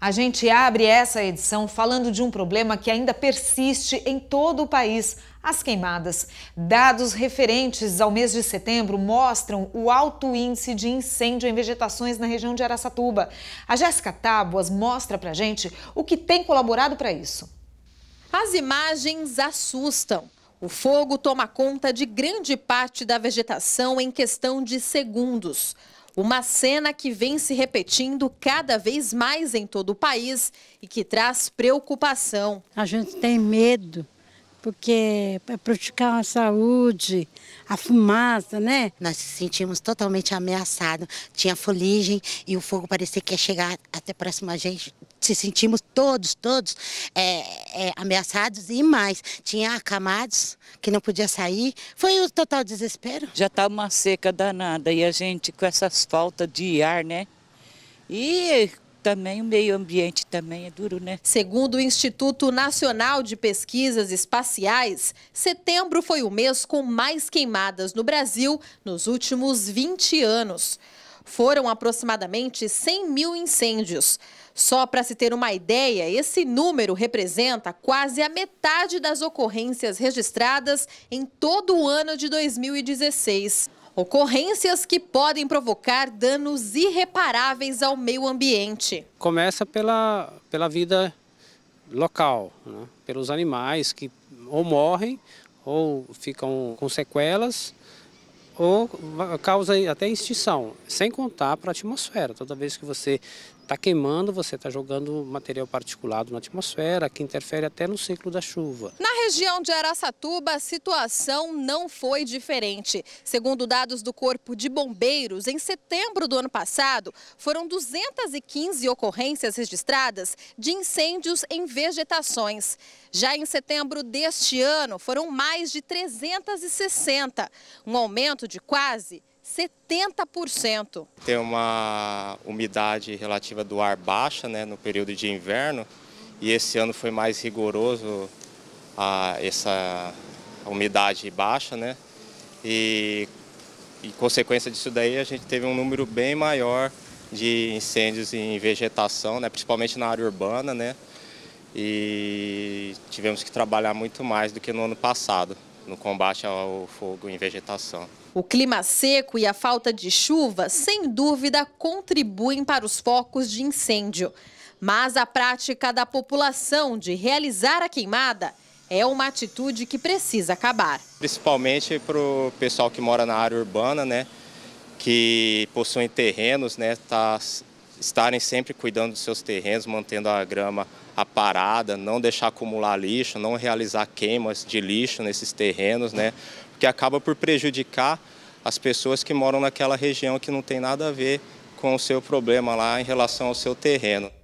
A gente abre essa edição falando de um problema que ainda persiste em todo o país: as queimadas. Dados referentes ao mês de setembro mostram o alto índice de incêndio em vegetações na região de Araçatuba. A Jéssica Tábuas mostra pra gente o que tem colaborado para isso. As imagens assustam. O fogo toma conta de grande parte da vegetação em questão de segundos. Uma cena que vem se repetindo cada vez mais em todo o país e que traz preocupação. A gente tem medo, porque para é praticar a saúde, a fumaça, né? Nós nos sentimos totalmente ameaçados. Tinha foligem e o fogo parecia que ia chegar até próximo a gente, se sentimos todos, todos é, é, ameaçados e mais. Tinha acamados que não podia sair. Foi o total desespero. Já está uma seca danada e a gente com essas faltas de ar, né? E também o meio ambiente também é duro, né? Segundo o Instituto Nacional de Pesquisas Espaciais, setembro foi o mês com mais queimadas no Brasil nos últimos 20 anos foram aproximadamente 100 mil incêndios. Só para se ter uma ideia, esse número representa quase a metade das ocorrências registradas em todo o ano de 2016. Ocorrências que podem provocar danos irreparáveis ao meio ambiente. Começa pela, pela vida local, né? pelos animais que ou morrem ou ficam com sequelas ou causa até extinção, sem contar para a atmosfera. Toda vez que você está queimando, você está jogando material particulado na atmosfera, que interfere até no ciclo da chuva. Na região de Araçatuba, a situação não foi diferente. Segundo dados do Corpo de Bombeiros, em setembro do ano passado, foram 215 ocorrências registradas de incêndios em vegetações. Já em setembro deste ano, foram mais de 360, um aumento de quase 70%. Tem uma umidade relativa do ar baixa né, no período de inverno e esse ano foi mais rigoroso a essa umidade baixa, né? E em consequência disso daí a gente teve um número bem maior de incêndios em vegetação, né? principalmente na área urbana, né? E tivemos que trabalhar muito mais do que no ano passado no combate ao fogo em vegetação. O clima seco e a falta de chuva, sem dúvida, contribuem para os focos de incêndio. Mas a prática da população de realizar a queimada é uma atitude que precisa acabar. Principalmente para o pessoal que mora na área urbana, né, que possuem terrenos, né, tá, estarem sempre cuidando dos seus terrenos, mantendo a grama aparada, não deixar acumular lixo, não realizar queimas de lixo nesses terrenos, né, que acaba por prejudicar as pessoas que moram naquela região que não tem nada a ver com o seu problema lá em relação ao seu terreno.